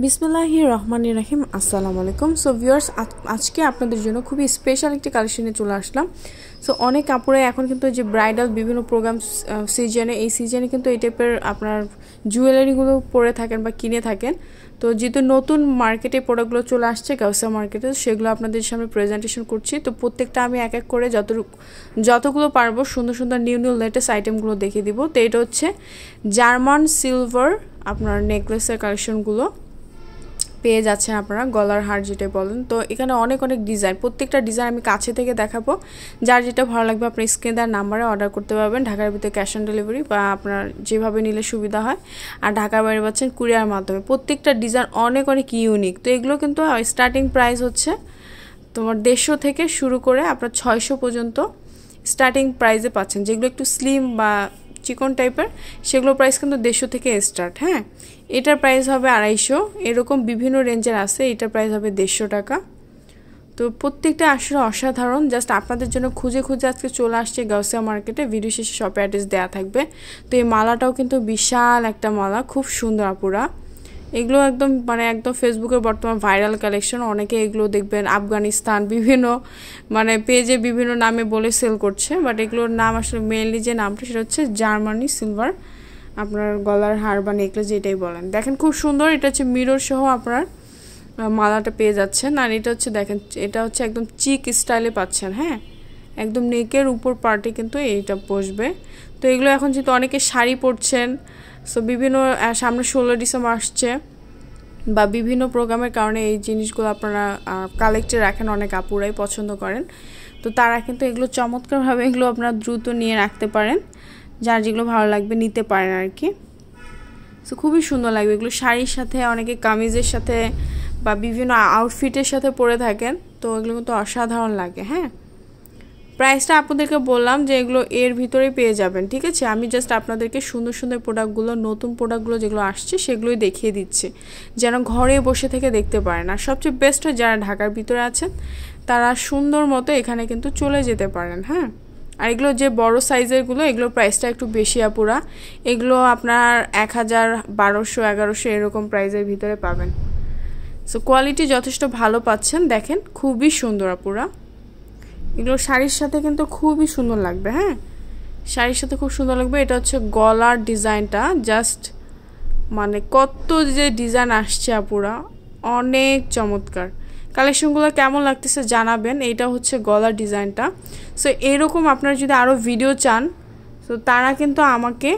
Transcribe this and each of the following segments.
বিসমুল্লাহি রহমান রাহিম আসসালামু আলাইকুম so viewers আজকে আপনাদের জন্য খুবই স্পেশাল একটি কালেকশনে চলে আসলাম সো অনেক কাপড়ে এখন কিন্তু যে ব্রাইডাল বিভিন্ন প্রোগ্রাম সিজনে এই সিজনে কিন্তু এই টাইপের আপনার জুয়েলারিগুলো পরে থাকেন বা কিনে থাকেন তো যেহেতু নতুন মার্কেটে প্রোডাক্টগুলো চলে আসছে গাউসা মার্কেটে সেগুলো আপনাদের সামনে প্রেজেন্টেশন করছি তো প্রত্যেকটা আমি এক এক করে যত যতগুলো পারবো সুন্দর সুন্দর নিউ নিউ লেটেস্ট আইটেমগুলো দেখিয়ে দিব তো এটা হচ্ছে জার্মান সিলভার আপনার নেকলেসের কালেকশনগুলো পেয়ে যাচ্ছেন আপনারা গলার হার যেটা বলেন তো এখানে অনেক অনেক ডিজাইন প্রত্যেকটা ডিজাইন আমি কাছে থেকে দেখাবো যার যেটা ভালো লাগবে আপনি স্ক্রিন দেওয়ার নাম্বারে অর্ডার করতে পারবেন ঢাকার ভিতরে ক্যাশ অন ডেলিভারি বা আপনার যেভাবে নিলে সুবিধা হয় আর ঢাকার বাইরে পাচ্ছেন কুরিয়ার মাধ্যমে প্রত্যেকটা ডিজাইন অনেক অনেক ইউনিক তো এগুলো কিন্তু স্টার্টিং প্রাইস হচ্ছে তোমার দেড়শো থেকে শুরু করে আপনার ছয়শো পর্যন্ত স্টার্টিং প্রাইসে পাচ্ছেন যেগুলো একটু স্লিম বা চিকন টাইপের সেগুলো প্রাইস কিন্তু দেড়শো থেকে স্টার্ট হ্যাঁ এটার প্রাইস হবে আড়াইশো এরকম বিভিন্ন রেঞ্জের আছে এটার প্রাইস হবে দেড়শো টাকা তো প্রত্যেকটা আসলে অসাধারণ জাস্ট আপনাদের জন্য খুঁজে খুঁজে আজকে চলে আসছে গাউসিয়া মার্কেটে ভিডিও শেষে শপে অ্যাড্রেস দেওয়া থাকবে তো এই মালাটাও কিন্তু বিশাল একটা মালা খুব সুন্দর আপুরা এগুলো একদম মানে একদম ফেসবুকের বর্তমান ভাইরাল কালেকশন অনেকে এগুলো দেখবেন আফগানিস্তান বিভিন্ন মানে পেজে বিভিন্ন নামে বলে সেল করছে বাট এগুলোর নাম আসলে মেনলি যে নামটা সেটা হচ্ছে জার্মানি সিলভার আপনার গলার হার বা নেকলেস যেটাই বলেন দেখেন খুব সুন্দর এটা হচ্ছে মিরর সহ আপনার মালাটা পেয়ে যাচ্ছেন আর এটা হচ্ছে দেখেন এটা হচ্ছে একদম চিক স্টাইলে পাচ্ছেন হ্যাঁ একদম নেকের উপর পার্টে কিন্তু এইটা বসবে তো এগুলো এখন যেহেতু অনেকে শাড়ি পরছেন সো বিভিন্ন সামনে ষোলো ডিসেম্বর আসছে বা বিভিন্ন প্রোগ্রামের কারণে এই জিনিসগুলো আপনারা কালেক্টে রাখেন অনেক আপুরাই পছন্দ করেন তো তারা কিন্তু এগুলো চমৎকারভাবে এগুলো আপনারা দ্রুত নিয়ে রাখতে পারেন যার যেগুলো ভালো লাগবে নিতে পারেন আর কি সো খুবই সুন্দর লাগবে এগুলো শাড়ির সাথে অনেকে কামিজের সাথে বা বিভিন্ন আউটফিটের সাথে পরে থাকেন তো এগুলো কিন্তু অসাধারণ লাগে হ্যাঁ প্রাইসটা আপনাদেরকে বললাম যে এগুলো এর ভিতরে পেয়ে যাবেন ঠিক আছে আমি জাস্ট আপনাদেরকে সুন্দর সুন্দর প্রোডাক্টগুলো নতুন প্রোডাক্টগুলো যেগুলো আসছে সেগুলোই দেখিয়ে দিচ্ছে যেন ঘরে বসে থেকে দেখতে পারেন আর সবচেয়ে বেস্ট হয় যারা ঢাকার ভিতরে আছেন তারা সুন্দর মতো এখানে কিন্তু চলে যেতে পারেন হ্যাঁ আর এগুলো যে বড় সাইজেরগুলো এগুলোর প্রাইসটা একটু বেশি আপুরা এগুলো আপনার এক হাজার বারোশো এগারোশো এরকম প্রাইসের ভিতরে পাবেন সো কোয়ালিটি যথেষ্ট ভালো পাচ্ছেন দেখেন খুবই সুন্দর আপুরা এগুলো শাড়ির সাথে কিন্তু খুবই সুন্দর লাগবে হ্যাঁ শাড়ির সাথে খুব সুন্দর লাগবে এটা হচ্ছে গলার ডিজাইনটা জাস্ট মানে কত যে ডিজাইন আসছে আপুরা অনেক চমৎকার কালেকশনগুলো কেমন লাগতেছে জানাবেন এটা হচ্ছে গলার ডিজাইনটা সো এরকম আপনারা যদি আরও ভিডিও চান তো তারা কিন্তু আমাকে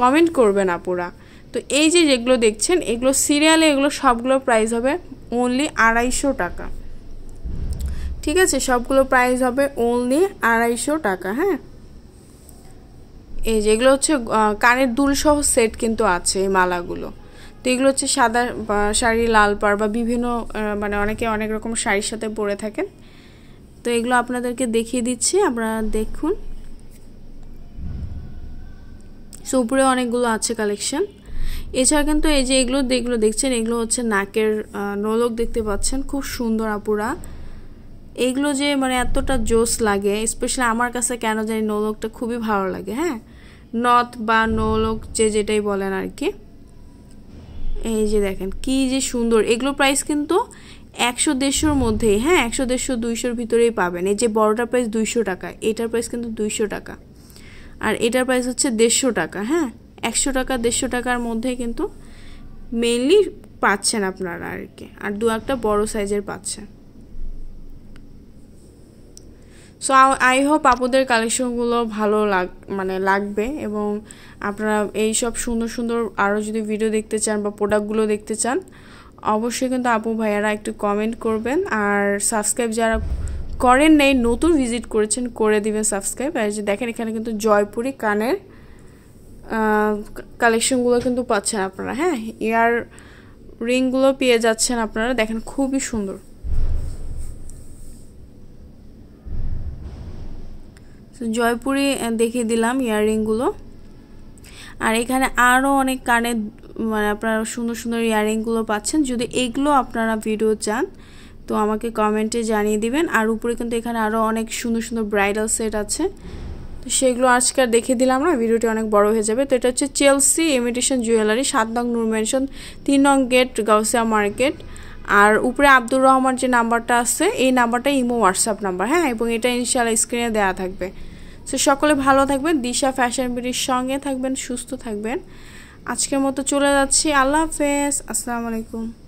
কমেন্ট করবেন আপুরা তো এই যে যেগুলো দেখছেন এগুলো সিরিয়ালে এগুলো সবগুলো প্রাইস হবে অনলি আড়াইশো টাকা ঠিক আছে সবগুলো প্রাইস হবে ওনলি আড়াইশো টাকা হ্যাঁ এই যে এগুলো হচ্ছে কানের দুলসহ সেট কিন্তু আছে এই মালাগুলো তো এগুলো হচ্ছে সাদা শাড়ি লাল পাড় বা বিভিন্ন মানে অনেকে অনেক রকম শাড়ির সাথে পরে থাকেন তো এগুলো আপনাদেরকে দেখিয়ে দিচ্ছি আপনারা দেখুন সুপুরে অনেকগুলো আছে কালেকশন এছাড়া কিন্তু এই যে এগুলো এগুলো দেখছেন এগুলো হচ্ছে নাকের নোলক দেখতে পাচ্ছেন খুব সুন্দর আপুরা এইগুলো যে মানে এতটা জোস লাগে স্পেশালি আমার কাছে কেন জানি নৌলোকটা খুবই ভালো লাগে হ্যাঁ নথ বা নৌলোক যে যেটাই বলেন আর কি এই যে দেখেন কি যে সুন্দর এগুলো প্রাইস কিন্তু একশো দেড়শোর মধ্যেই হ্যাঁ একশো দেড়শো দুইশোর ভিতরেই পাবেন এই যে বড়োটার প্রাইস দুইশো টাকা এটার প্রাইস কিন্তু দুইশো টাকা আর এটার প্রাইস হচ্ছে দেড়শো টাকা হ্যাঁ একশো টাকা দেড়শো টাকার মধ্যে কিন্তু মেনলি পাচ্ছেন আপনারা আর কি আর দু একটা বড় সাইজের পাচ্ছেন সো আই হোপ আপুদের কালেকশনগুলো ভালো লাগ মানে লাগবে এবং আপনারা এই সব সুন্দর সুন্দর আরও যদি ভিডিও দেখতে চান বা প্রোডাক্টগুলো দেখতে চান অবশ্যই কিন্তু আপু ভাইয়ারা একটু কমেন্ট করবেন আর সাবস্ক্রাইব যারা করেন নেই নতুন ভিজিট করেছেন করে দিবেন সাবস্ক্রাইব আর যে দেখেন এখানে কিন্তু জয়পুরি কানের কালেকশনগুলো কিন্তু পাচ্ছেন আপনারা হ্যাঁ ইয়ার রিংগুলো পেয়ে যাচ্ছেন আপনারা দেখেন খুবই সুন্দর তো জয়পুরি দেখিয়ে দিলাম ইয়াররিংগুলো আর এখানে আরও অনেক কানে মানে আপনারা সুন্দর সুন্দর ইয়াররিংগুলো পাচ্ছেন যদি এগুলো আপনারা ভিডিও চান তো আমাকে কমেন্টে জানিয়ে দিবেন আর উপরে কিন্তু এখানে আরও অনেক সুন্দর সুন্দর ব্রাইডাল সেট আছে তো সেগুলো আজকে দেখে দিলাম না ভিডিওটি অনেক বড় হয়ে যাবে তো এটা হচ্ছে চেলসি ইমিটেশন জুয়েলারি সাত নং নুর মেনশন তিন নং গেট গাউসিয়া মার্কেট আর উপরে আব্দুর রহমান যে নাম্বারটা আছে এই নাম্বারটা ইমো হোয়াটসঅ্যাপ নাম্বার হ্যাঁ এবং এটা ইনশাল্লাহ স্ক্রিনে দেওয়া থাকবে সো সকলে ভালো থাকবেন দিশা ফ্যাশন বিটির সঙ্গে থাকবেন সুস্থ থাকবেন আজকের মতো চলে যাচ্ছি আল্লাহ হাফেজ আসসালামু আলাইকুম